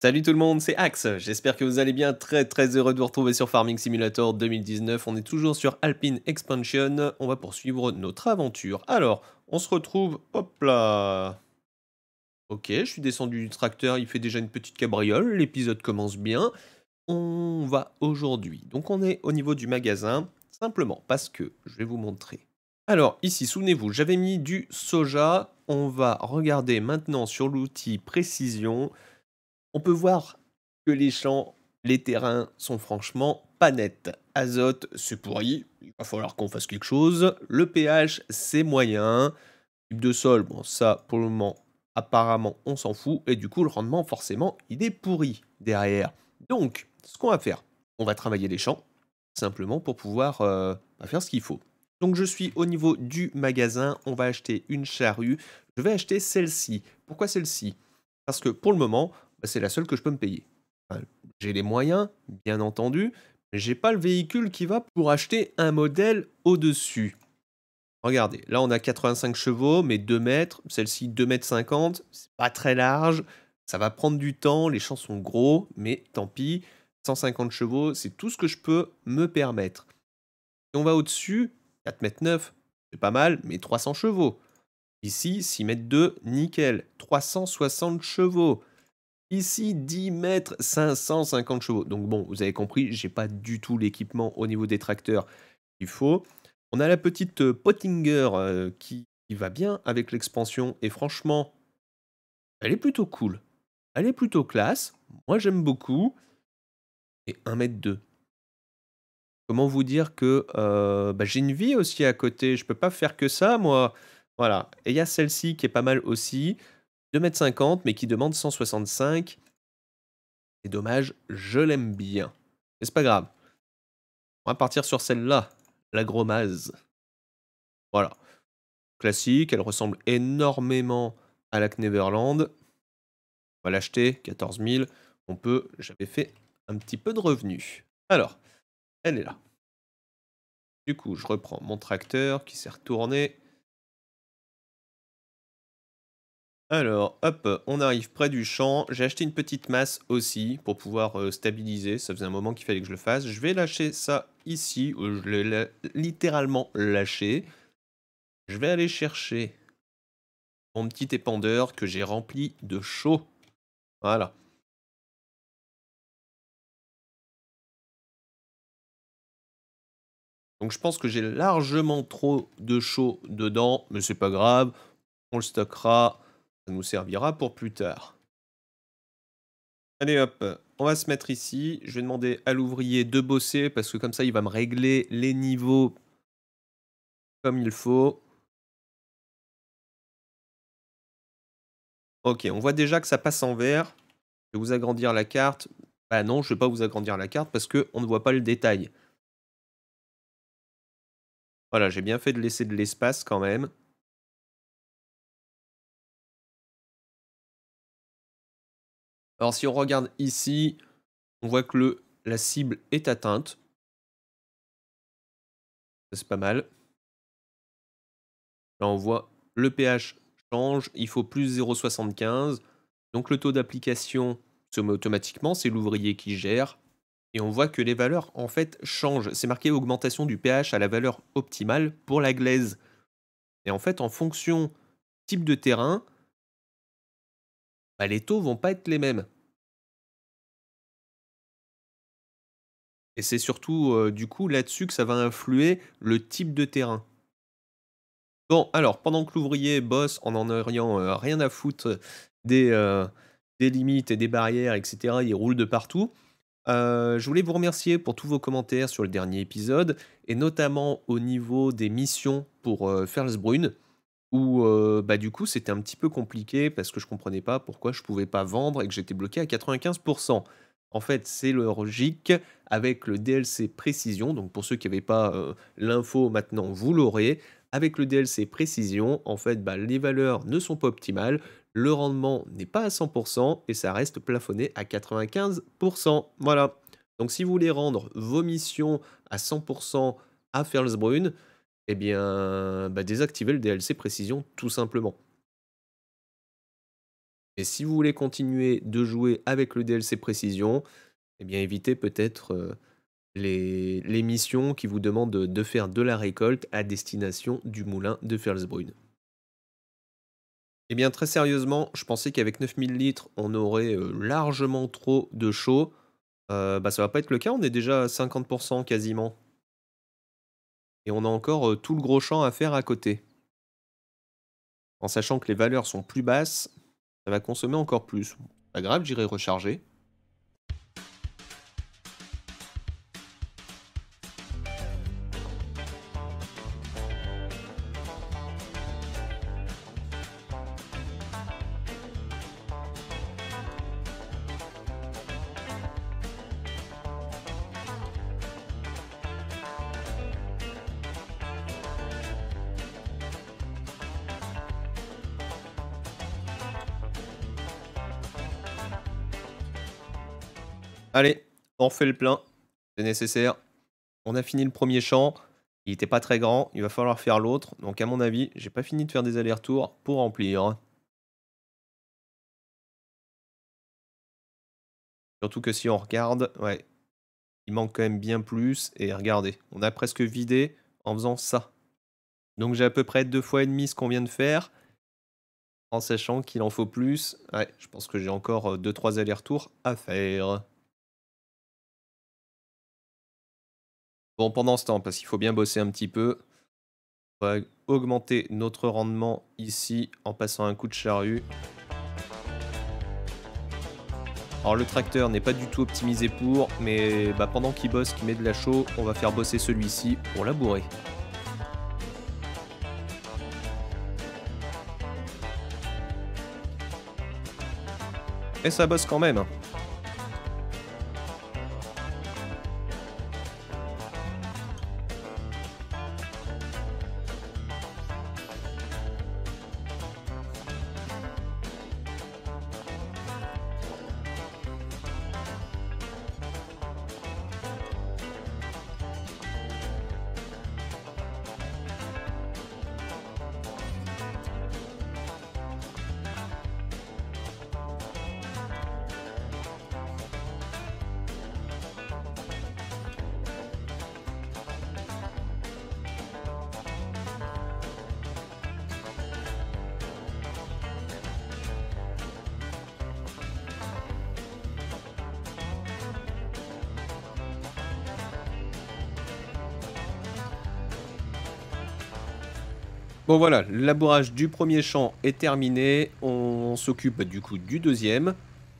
Salut tout le monde, c'est Axe. J'espère que vous allez bien. Très très heureux de vous retrouver sur Farming Simulator 2019. On est toujours sur Alpine Expansion. On va poursuivre notre aventure. Alors, on se retrouve. Hop là. Ok, je suis descendu du tracteur. Il fait déjà une petite cabriole. L'épisode commence bien. On va aujourd'hui. Donc, on est au niveau du magasin. Simplement parce que je vais vous montrer. Alors ici, souvenez-vous, j'avais mis du soja. On va regarder maintenant sur l'outil précision. On peut voir que les champs, les terrains sont franchement pas nets. Azote, c'est pourri, il va falloir qu'on fasse quelque chose. Le pH, c'est moyen. Type de sol, bon ça pour le moment, apparemment on s'en fout. Et du coup le rendement forcément, il est pourri derrière. Donc, ce qu'on va faire, on va travailler les champs, simplement pour pouvoir euh, bah, faire ce qu'il faut. Donc je suis au niveau du magasin, on va acheter une charrue. Je vais acheter celle-ci. Pourquoi celle-ci Parce que pour le moment, bah, c'est la seule que je peux me payer. j'ai les moyens, bien entendu, mais j'ai pas le véhicule qui va pour acheter un modèle au-dessus. Regardez, là on a 85 chevaux, mais 2 mètres, celle-ci 2 mètres 50, c'est pas très large, ça va prendre du temps, les champs sont gros, mais tant pis, 150 chevaux, c'est tout ce que je peux me permettre. Si on va au-dessus, 4 mètres 9, c'est pas mal, mais 300 chevaux. Ici, 6 mètres 2, nickel, 360 chevaux. Ici, 10 mètres, 550 chevaux. Donc bon, vous avez compris, je n'ai pas du tout l'équipement au niveau des tracteurs qu'il faut. On a la petite euh, Pottinger euh, qui, va bien avec l'expansion. Et franchement, elle est plutôt cool. Elle est plutôt classe. Moi, j'aime beaucoup. Et 1 mètre 2 Comment vous dire que euh, bah, j'ai une vie aussi à côté. Je peux pas faire que ça, moi. Voilà. Et il y a celle-ci qui est pas mal aussi. 2m50, mais qui demande 165. C'est dommage, je l'aime bien. Mais c'est pas grave. On va partir sur celle-là, la Gromaze. Voilà. Classique, elle ressemble énormément à la Kneverland. On va l'acheter, 14 000. On peut, j'avais fait un petit peu de revenus. Alors, elle est là. Du coup, je reprends mon tracteur qui s'est retourné. Alors, hop, on arrive près du champ. J'ai acheté une petite masse aussi pour pouvoir euh, stabiliser. Ça faisait un moment qu'il fallait que je le fasse. Je vais lâcher ça ici. Euh, je l'ai littéralement lâché. Je vais aller chercher mon petit épandeur que j'ai rempli de chaud. Voilà. Donc je pense que j'ai largement trop de chaud dedans, mais c'est pas grave. On le stockera nous servira pour plus tard. Allez hop, on va se mettre ici. Je vais demander à l'ouvrier de bosser parce que comme ça, il va me régler les niveaux comme il faut. Ok, on voit déjà que ça passe en vert. Je vais vous agrandir la carte. Bah non, je ne vais pas vous agrandir la carte parce qu'on ne voit pas le détail. Voilà, j'ai bien fait de laisser de l'espace quand même. Alors si on regarde ici, on voit que la cible est atteinte. C'est pas mal. Là on voit le pH change, il faut plus 0,75. Donc le taux d'application se met automatiquement, c'est l'ouvrier qui gère. Et on voit que les valeurs en fait changent. C'est marqué augmentation du pH à la valeur optimale pour la glaise. Et en fait, en fonction type de terrain, bah, les taux vont pas être les mêmes. Et c'est surtout euh, du coup là-dessus que ça va influer le type de terrain. Bon, alors pendant que l'ouvrier bosse en en ayant euh, rien à foutre euh, des, limites et des barrières, etc., il roule de partout. je voulais vous remercier pour tous vos commentaires sur le dernier épisode, et notamment au niveau des missions pour Brune où euh, bah, du coup c'était un petit peu compliqué parce que je comprenais pas pourquoi je pouvais pas vendre et que j'étais bloqué à 95%. En fait, c'est logique avec le DLC précision. Donc pour ceux qui n'avaient pas euh, l'info maintenant, vous l'aurez. Avec le DLC précision, en fait, bah, les valeurs ne sont pas optimales, le rendement n'est pas à 100% et ça reste plafonné à 95%. Voilà. Donc si vous voulez rendre vos missions à 100% à brune, eh bien, bah, désactivez le DLC précision tout simplement. Et si vous voulez continuer de jouer avec le DLC précision, eh bien évitez peut-être euh, les, missions qui vous demandent de, faire de la récolte à destination du moulin de Felsbrunn. Eh bien très sérieusement, je pensais qu'avec 9000 litres, on aurait euh, largement trop de chaud. Euh, bah ça va pas être le cas, on est déjà à 50% quasiment et on a encore tout le gros champ à faire à côté. En sachant que les valeurs sont plus basses, ça va consommer encore plus. Pas grave, j'irai recharger. Allez, on fait le plein. C'est nécessaire. On a fini le premier champ. Il n'était pas très grand. Il va falloir faire l'autre. Donc à mon avis, j'ai pas fini de faire des allers-retours pour remplir. Surtout que si on regarde, ouais, il manque quand même bien plus. Et regardez, on a presque vidé en faisant ça. Donc j'ai à peu près deux fois et demi ce qu'on vient de faire. En sachant qu'il en faut plus. Ouais, je pense que j'ai encore euh, deux, trois allers-retours à faire. Bon, pendant ce temps, parce qu'il faut bien bosser un petit peu, on va augmenter notre rendement ici en passant un coup de charrue. Alors le tracteur n'est pas du tout optimisé pour, mais bah, pendant qu'il bosse, qu'il met de la chaux, on va faire bosser celui-ci pour labourer. Et ça bosse quand même. Hein. Bon voilà, le labourage du premier champ est terminé. On s'occupe du coup du deuxième.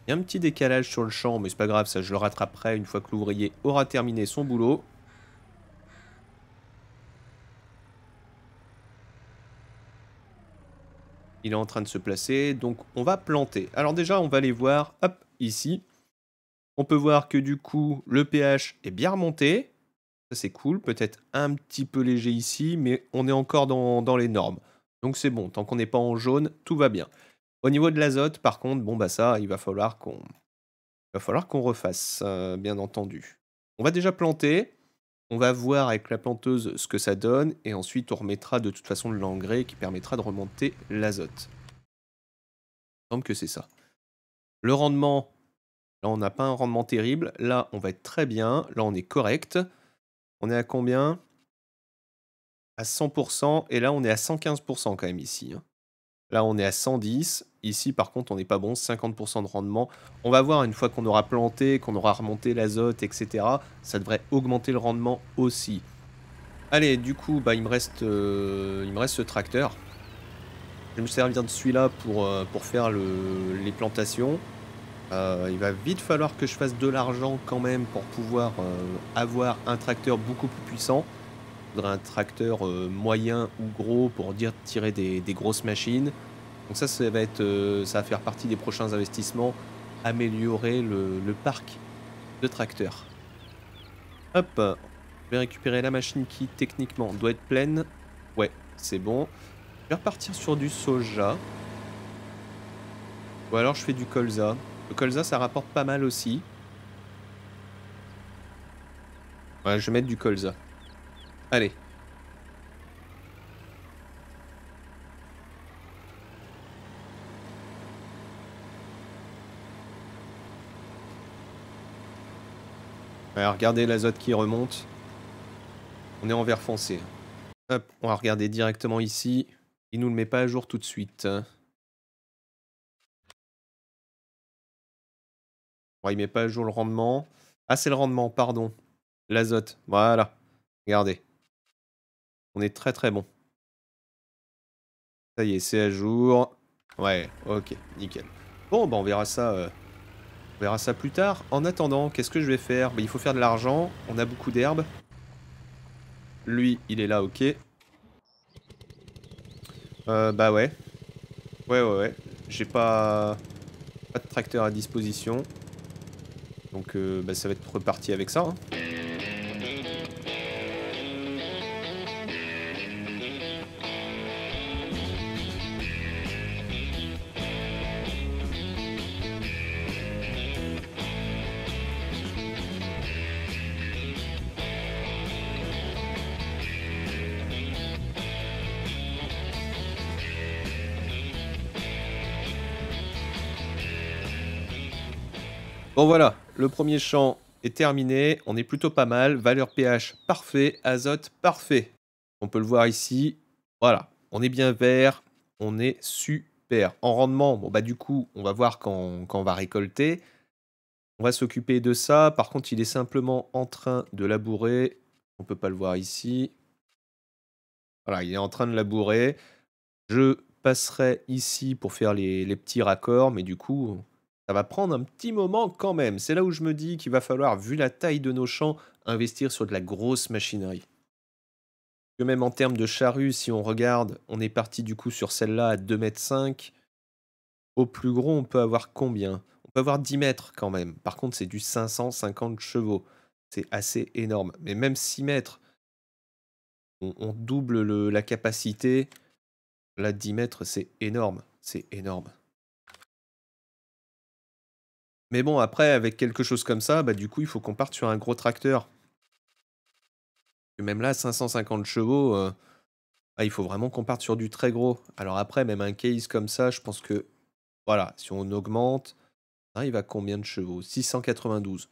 Il y a un petit décalage sur le champ, mais c'est pas grave, ça je le rattraperai une fois que l'ouvrier aura terminé son boulot. Il est en train de se placer, donc on va planter. Alors déjà, on va aller voir, hop, ici. On peut voir que du coup, le pH est bien remonté. Ça, c'est cool. Peut-être un petit peu léger ici, mais on est encore dans, les normes. Donc c'est bon, tant qu'on n'est pas en jaune, tout va bien. Au niveau de l'azote, par contre, bon bah ça, il va falloir qu'on va falloir qu'on refasse, euh, bien entendu. On va déjà planter, on va voir avec la planteuse ce que ça donne, et ensuite on remettra de toute façon de l'engrais qui permettra de remonter l'azote. Il semble que c'est ça. Le rendement, là on n'a pas un rendement terrible, là on va être très bien, là on est correct. On est à combien À 100%. Et là, on est à 115% quand même ici. Hein. Là, on est à 110. Ici, par contre, on n'est pas bon. 50% de rendement. On va voir une fois qu'on aura planté, qu'on aura remonté l'azote, etc. Ça devrait augmenter le rendement aussi. Allez, du coup, bah, il, me reste, euh, il me reste ce tracteur. Je vais me servir de celui-là pour, euh, pour faire les plantations. Euh, il va vite falloir que je fasse de l'argent quand même pour pouvoir euh, avoir un tracteur beaucoup plus puissant. Il faudra un tracteur euh, moyen ou gros pour dire tirer des, grosses machines. Donc ça, ça va, être, ça va faire partie des prochains investissements, améliorer le parc de tracteurs. Hop, je vais récupérer la machine qui techniquement doit être pleine. Ouais, c'est bon. Je vais repartir sur du soja. Ou alors je fais du colza. Le colza, ça rapporte pas mal aussi. Ouais, je vais mettre du colza. Allez. Ouais, regardez l'azote qui remonte. On est en vert foncé. Hop, on va regarder directement ici. Il nous le met pas à jour tout de suite. Bon, il met pas à jour le rendement. Ah, c'est le rendement, pardon. L'azote. Voilà. Regardez. On est très très bon. Ça y est, c'est à jour. Ouais, ok, nickel. Bon, bah on verra ça. Euh, on verra ça plus tard. En attendant, qu'est-ce que je vais faire bah, Il faut faire de l'argent. On a beaucoup d'herbes. Lui, il est là, ok. Euh, bah ouais. Ouais, ouais, ouais. J'ai pas... Pas de tracteur à disposition. Donc euh, bah, ça va être reparti avec ça. Hein. Bon voilà, le premier champ est terminé, on est plutôt pas mal. Valeur pH parfait, azote parfait. On peut le voir ici. Voilà, on est bien vert, on est super. En rendement, bon bah du coup, on va voir quand, on va récolter. On va s'occuper de ça. Par contre, il est simplement en train de labourer. On peut pas le voir ici. Voilà, il est en train de labourer. Je passerai ici pour faire les petits raccords, mais du coup, ça va prendre un petit moment quand même. C'est là où je me dis qu'il va falloir, vu la taille de nos champs, investir sur de la grosse machinerie. Que même en termes de charrue, si on regarde, on est parti du coup sur celle-là à 2,5 m. Au plus gros, on peut avoir combien On peut avoir 10 mètres quand même. Par contre, c'est du 550 chevaux. C'est assez énorme. Mais même 6 mètres, on, double la capacité. Là, 10 mètres, c'est énorme. C'est énorme. Mais bon, après, avec quelque chose comme ça, bah, du coup, il faut qu'on parte sur un gros tracteur. même là, 550 chevaux, euh, ah, il faut vraiment qu'on parte sur du très gros. Alors après, même un case comme ça, je pense que, voilà, si on augmente, on arrive à combien de chevaux 692.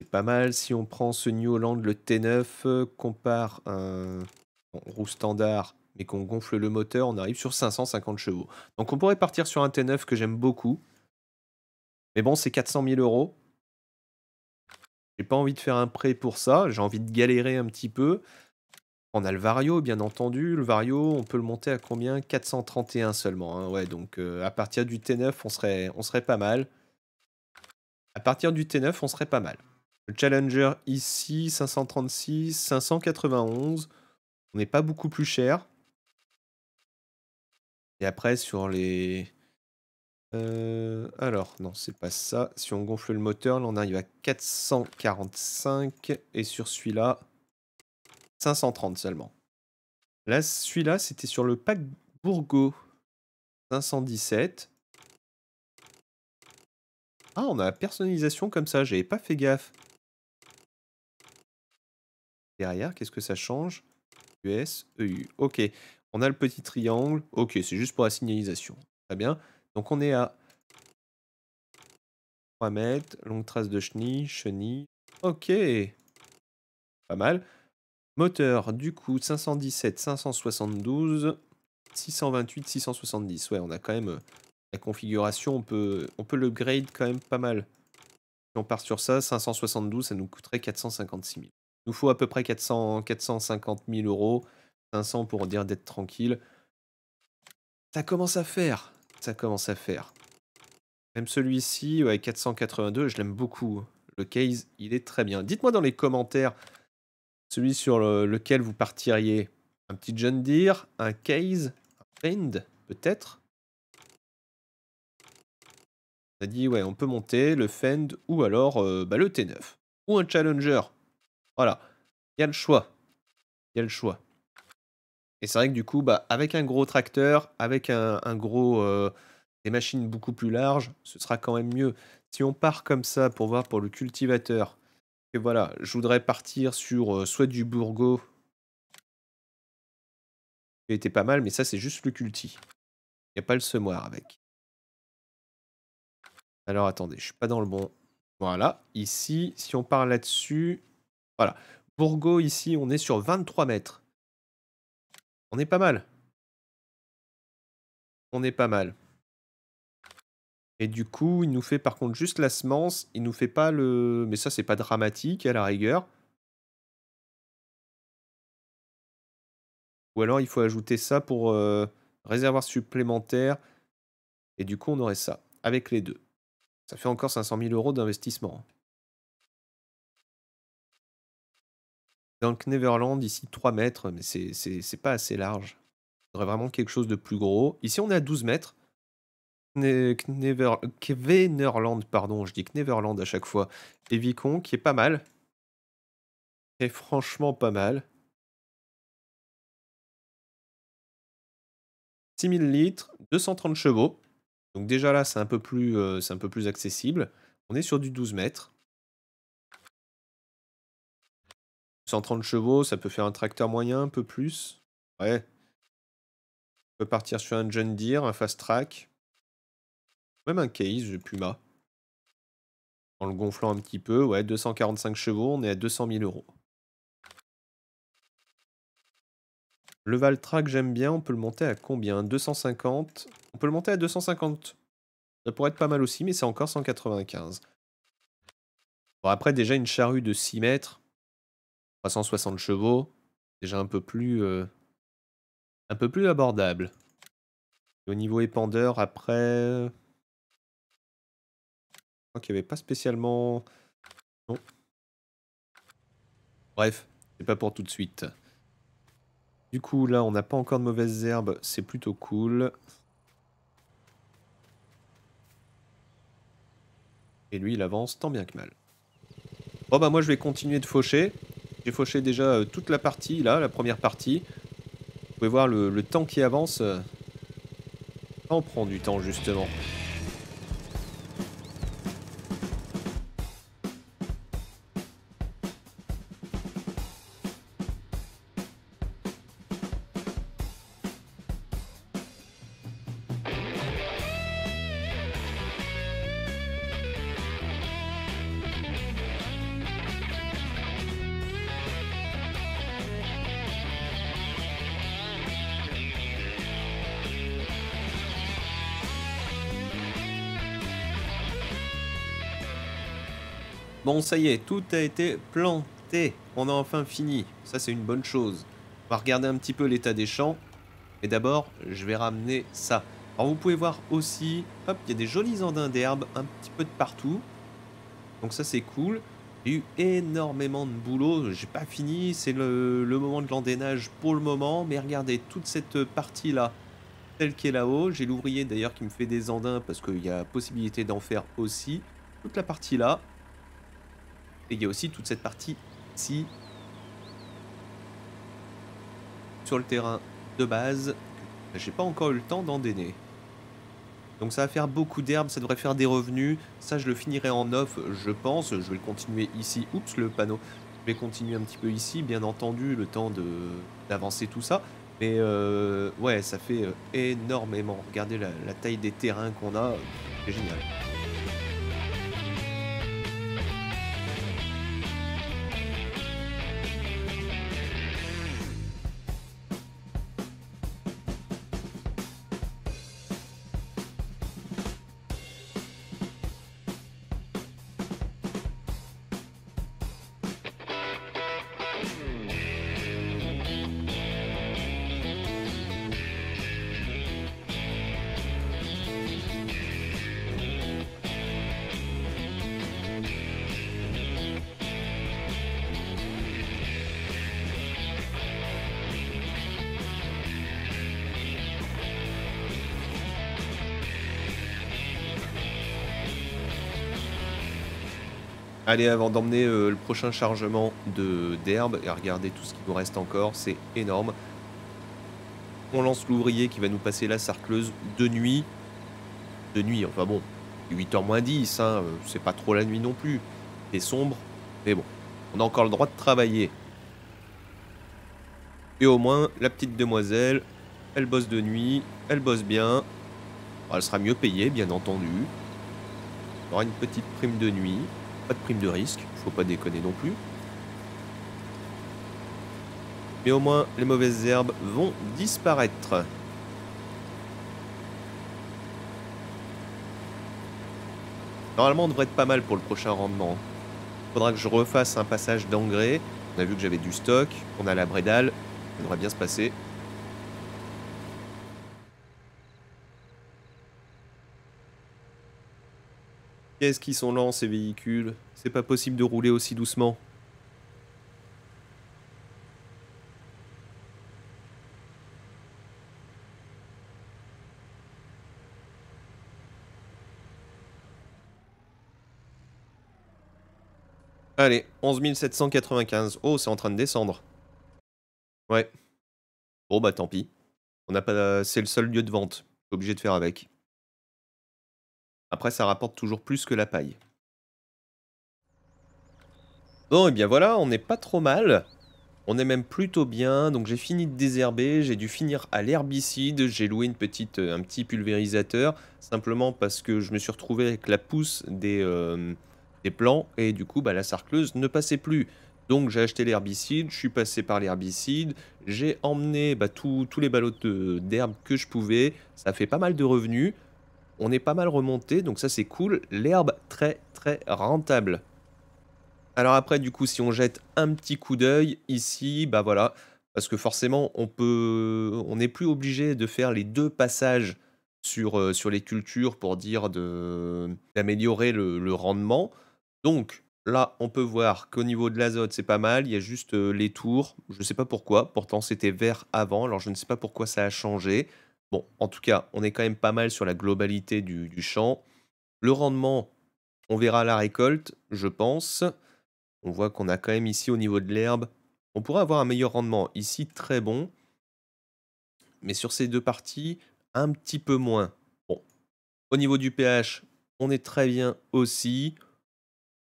C'est pas mal. Si on prend ce New Holland, le T9, euh, qu'on part en euh, roue standard, mais qu'on gonfle le moteur, on arrive sur 550 chevaux. Donc on pourrait partir sur un T9 que j'aime beaucoup. Mais bon, c'est 400 000 euros. J'ai pas envie de faire un prêt pour ça. J'ai envie de galérer un petit peu. On a le Vario, bien entendu. Le Vario, on peut le monter à combien 431 seulement. Hein. Ouais, donc euh, à partir du T9, on serait, on serait pas mal. À partir du T9, on serait pas mal. Le Challenger ici, 536, 591. On n'est pas beaucoup plus cher. Et après, sur les, euh, alors, non, c'est pas ça. Si on gonfle le moteur, là, on arrive à 445. Et sur celui-là, 530 seulement. Là, celui-là, c'était sur le pack Bourgo. 517. Ah, on a la personnalisation comme ça. J'avais pas fait gaffe. Derrière, qu'est-ce que ça change US, EU. Ok. On a le petit triangle. Ok, c'est juste pour la signalisation. Très bien. Donc on est à 3 mètres, longue trace de chenille, chenille. Ok, pas mal. Moteur, du coup, 517, 572, 628, 670. Ouais, on a quand même euh, la configuration, on peut, on peut le grade quand même pas mal. Si on part sur ça, 572, ça nous coûterait 456 000. Il nous faut à peu près 450 000 euros, 500 pour dire d'être tranquille. Ça commence à faire ça commence à faire. Même celui-ci, ouais, 482, je l'aime beaucoup. Le case, il est très bien. Dites-moi dans les commentaires celui sur lequel vous partiriez. Un petit John Deere, un case, un peut-être On a dit, ouais, on peut monter le Fend ou alors euh, bah, le T9. Ou un Challenger. Voilà, il y a le choix. Il y a le choix. Et c'est vrai que du coup, bah, avec un gros tracteur, avec un, gros, euh, des machines beaucoup plus larges, ce sera quand même mieux. Si on part comme ça pour voir pour le cultivateur, et voilà, je voudrais partir sur euh, soit du Bourgo, qui était pas mal, mais ça c'est juste le culti. Il n'y a pas le semoir avec. Alors attendez, je ne suis pas dans le bon. Voilà, ici, si on part là-dessus, voilà. Bourgo, ici, on est sur 23 mètres. On est pas mal. On est pas mal. Et du coup, il nous fait par contre juste la semence. Il nous fait pas le... Mais ça, c'est pas dramatique à la rigueur. Ou alors, il faut ajouter ça pour euh, réservoir supplémentaire. Et du coup, on aurait ça, avec les deux. Ça fait encore 500 000 euros d'investissement. Dunk Neverland, ici 3 mètres, mais c'est pas assez large. Il faudrait vraiment quelque chose de plus gros. Ici, on est à 12 mètres. pardon, je dis Kneverland à chaque fois. Et Vicon, qui est pas mal. Et franchement pas mal. 6000 litres, 230 chevaux. Donc déjà là, c'est un, peu plus, euh, c'est un peu plus accessible. On est sur du 12 mètres. 130 chevaux, ça peut faire un tracteur moyen, un peu plus. Ouais. On peut partir sur un John Deere, un Fast Track. Même un Case le Puma. En le gonflant un petit peu, ouais, 245 chevaux, on est à 200 000 euros. Le Valtrack, j'aime bien, on peut le monter à combien 250 On peut le monter à 250. Ça pourrait être pas mal aussi, mais c'est encore 195. Bon, après, déjà, une charrue de 6 mètres, 360 chevaux, déjà un peu plus, euh, un peu plus abordable. au niveau épandeur, après, je crois qu'il n'y avait pas spécialement, non. Bref, c'est pas pour tout de suite. Du coup, là, on n'a pas encore de mauvaises herbes, c'est plutôt cool. Et lui, il avance tant bien que mal. Bon bah moi je vais continuer de faucher. J'ai fauché déjà euh, toute la partie, là, la première partie. Vous pouvez voir le, le temps qui avance. Ça euh, en prend du temps, justement. Bon, ça y est, tout a été planté. On a enfin fini. Ça, c'est une bonne chose. On va regarder un petit peu l'état des champs. Et d'abord, je vais ramener ça. Alors, vous pouvez voir aussi, hop, il y a des jolis andins d'herbe un petit peu de partout. Donc ça, c'est cool. J'ai eu énormément de boulot. J'ai pas fini. C'est le, moment de l'endénage pour le moment. Mais regardez, toute cette partie-là, celle qui est là-haut. J'ai l'ouvrier d'ailleurs qui me fait des andins parce qu'il y a possibilité d'en faire aussi. Toute la partie là, et il y a aussi toute cette partie ici sur le terrain de base j'ai pas encore eu le temps d'endainer. Donc ça va faire beaucoup d'herbe, ça devrait faire des revenus. Ça, je le finirai en off, je pense. Je vais le continuer ici. Oups, le panneau. Je vais continuer un petit peu ici, bien entendu, le temps d'avancer tout ça. Mais euh, ouais, ça fait euh, énormément. Regardez la, la taille des terrains qu'on a, c'est génial. Allez, avant d'emmener euh, le prochain chargement d'herbe, et regardez tout ce qui nous reste encore, c'est énorme. On lance l'ouvrier qui va nous passer la sarcleuse de nuit. De nuit, enfin bon, 8h moins 10, hein, euh, c'est pas trop la nuit non plus. C'est sombre, mais bon, on a encore le droit de travailler. Et au moins, la petite demoiselle, elle bosse de nuit, elle bosse bien. Elle sera mieux payée, bien entendu. On aura une petite prime de nuit. Pas de prime de risque, faut pas déconner non plus. Mais au moins, les mauvaises herbes vont disparaître. Normalement, on devrait être pas mal pour le prochain rendement. Faudra que je refasse un passage d'engrais. On a vu que j'avais du stock. On a la brédale. Ça devrait bien se passer. Qu'est-ce qu'ils sont lents ces véhicules C'est pas possible de rouler aussi doucement. Allez, 11 795. Oh, c'est en train de descendre. Ouais. Bon, bah tant pis. On n'a pas... C'est le seul lieu de vente. Obligé de faire avec. Après, ça rapporte toujours plus que la paille. Bon, et eh bien voilà, on n'est pas trop mal. On est même plutôt bien, donc j'ai fini de désherber, j'ai dû finir à l'herbicide, j'ai loué une petite, euh, un petit pulvérisateur, simplement parce que je me suis retrouvé avec la pousse des, euh, plants, et du coup bah, la sarcleuse ne passait plus. Donc j'ai acheté l'herbicide, je suis passé par l'herbicide, j'ai emmené bah, tous les ballots d'herbe que je pouvais, ça fait pas mal de revenus, on est pas mal remonté, donc ça c'est cool. L'herbe très très rentable. Alors après, du coup, si on jette un petit coup d'œil ici, bah voilà, parce que forcément, on peut, on n'est plus obligé de faire les deux passages sur, euh, sur les cultures pour dire d'améliorer le, rendement. Donc là, on peut voir qu'au niveau de l'azote, c'est pas mal. Il y a juste euh, les tours. Je ne sais pas pourquoi. Pourtant, c'était vert avant. Alors, je ne sais pas pourquoi ça a changé. Bon, en tout cas, on est quand même pas mal sur la globalité du, champ. Le rendement, on verra la récolte, je pense. On voit qu'on a quand même ici au niveau de l'herbe, on pourrait avoir un meilleur rendement. Ici, très bon. Mais sur ces deux parties, un petit peu moins. Bon, au niveau du pH, on est très bien aussi.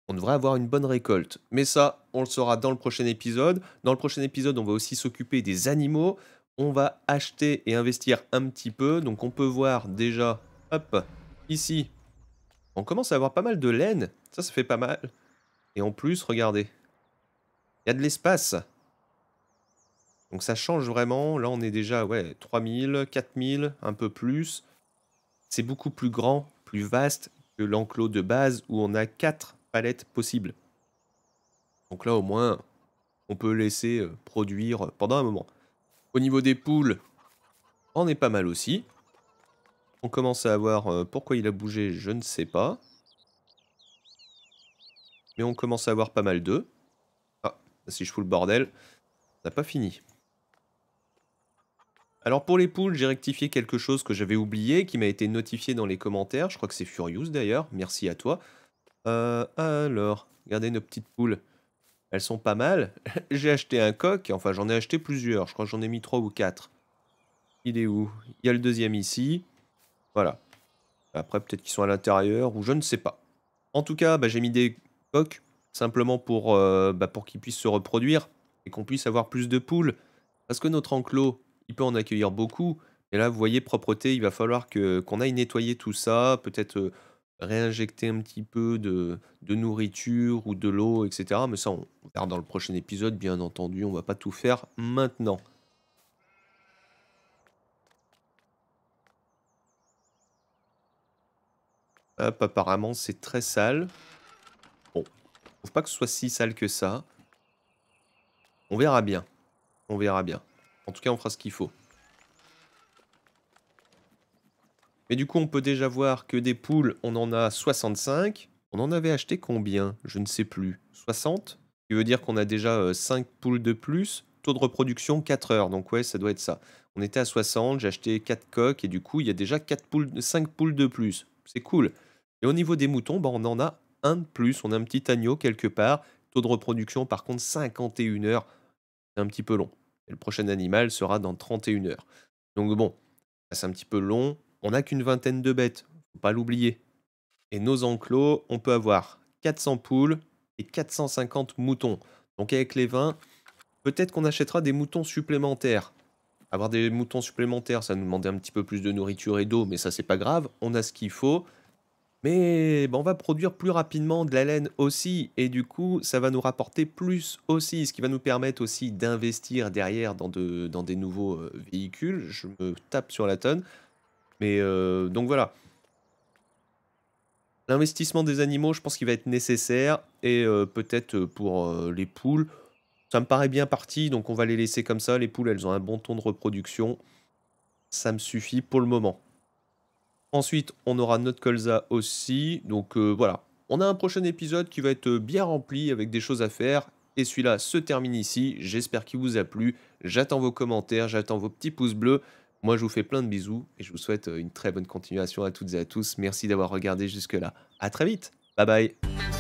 On devrait avoir une bonne récolte. Mais ça, on le saura dans le prochain épisode. Dans le prochain épisode, on va aussi s'occuper des animaux on va acheter et investir un petit peu. Donc on peut voir déjà, hop, ici, on commence à avoir pas mal de laine. Ça, ça fait pas mal. Et en plus, regardez, il y a de l'espace. Donc ça change vraiment. Là, on est déjà, ouais, 3000, 4000, un peu plus. C'est beaucoup plus grand, plus vaste que l'enclos de base où on a quatre palettes possibles. Donc là, au moins, on peut laisser euh, produire pendant un moment. Au niveau des poules, on est pas mal aussi. On commence à avoir... Euh, pourquoi il a bougé, je ne sais pas. Mais on commence à avoir pas mal d'eux. Ah, bah, si je fous le bordel, ça n'a pas fini. Alors pour les poules, j'ai rectifié quelque chose que j'avais oublié, qui m'a été notifié dans les commentaires. Je crois que c'est Furious d'ailleurs, merci à toi. Euh, alors, regardez nos petites poules. Elles sont pas mal. J'ai acheté un coq, enfin j'en ai acheté plusieurs, je crois que j'en ai mis trois ou quatre. Il est où Il y a le deuxième ici. Voilà. Après peut-être qu'ils sont à l'intérieur ou je ne sais pas. En tout cas, bah, j'ai mis des coqs, simplement pour, euh, bah, pour qu'ils puissent se reproduire et qu'on puisse avoir plus de poules. Parce que notre enclos, il peut en accueillir beaucoup. Et là, vous voyez, propreté, il va falloir qu'on aille nettoyer tout ça, peut-être... Euh, réinjecter un petit peu de, nourriture ou de l'eau, etc. Mais ça, on verra dans le prochain épisode, bien entendu. On va pas tout faire maintenant. Hop, apparemment, c'est très sale. Bon, je trouve pas que ce soit si sale que ça. On verra bien. On verra bien. En tout cas, on fera ce qu'il faut. Mais du coup, on peut déjà voir que des poules, on en a 65. On en avait acheté combien Je ne sais plus. 60 Ce qui veut dire qu'on a déjà 5 euh, poules de plus. Taux de reproduction 4 heures. Donc ouais, ça doit être ça. On était à 60, j'ai acheté 4 coques et du coup, il y a déjà poules, 5 poules de plus. C'est cool. Et au niveau des moutons, bah, on en a un de plus. On a un petit agneau quelque part. Taux de reproduction, par contre, 51 heures. C'est un petit peu long. Et le prochain animal sera dans 31 heures. Donc bon, c'est un petit peu long on n'a qu'une vingtaine de bêtes, faut pas l'oublier. Et nos enclos, on peut avoir 400 poules et 450 moutons. Donc avec les 20, peut-être qu'on achètera des moutons supplémentaires. Avoir des moutons supplémentaires, ça nous demandait un petit peu plus de nourriture et d'eau, mais ça c'est pas grave, on a ce qu'il faut. Mais ben, on va produire plus rapidement de la laine aussi, et du coup ça va nous rapporter plus aussi, ce qui va nous permettre aussi d'investir derrière dans, de, dans des nouveaux euh, véhicules. Je me tape sur la tonne. Mais euh, donc voilà. L'investissement des animaux, je pense qu'il va être nécessaire. Et euh, peut-être euh, pour les poules, ça me paraît bien parti. Donc on va les laisser comme ça. Les poules, elles ont un bon ton de reproduction. Ça me suffit pour le moment. Ensuite, on aura notre colza aussi. Donc voilà. On a un prochain épisode qui va être bien rempli avec des choses à faire. Et celui-là se termine ici. J'espère qu'il vous a plu. J'attends vos commentaires, j'attends vos petits pouces bleus. Moi, je vous fais plein de bisous et je vous souhaite euh, une très bonne continuation à toutes et à tous. Merci d'avoir regardé jusque-là. À très vite. Bye bye.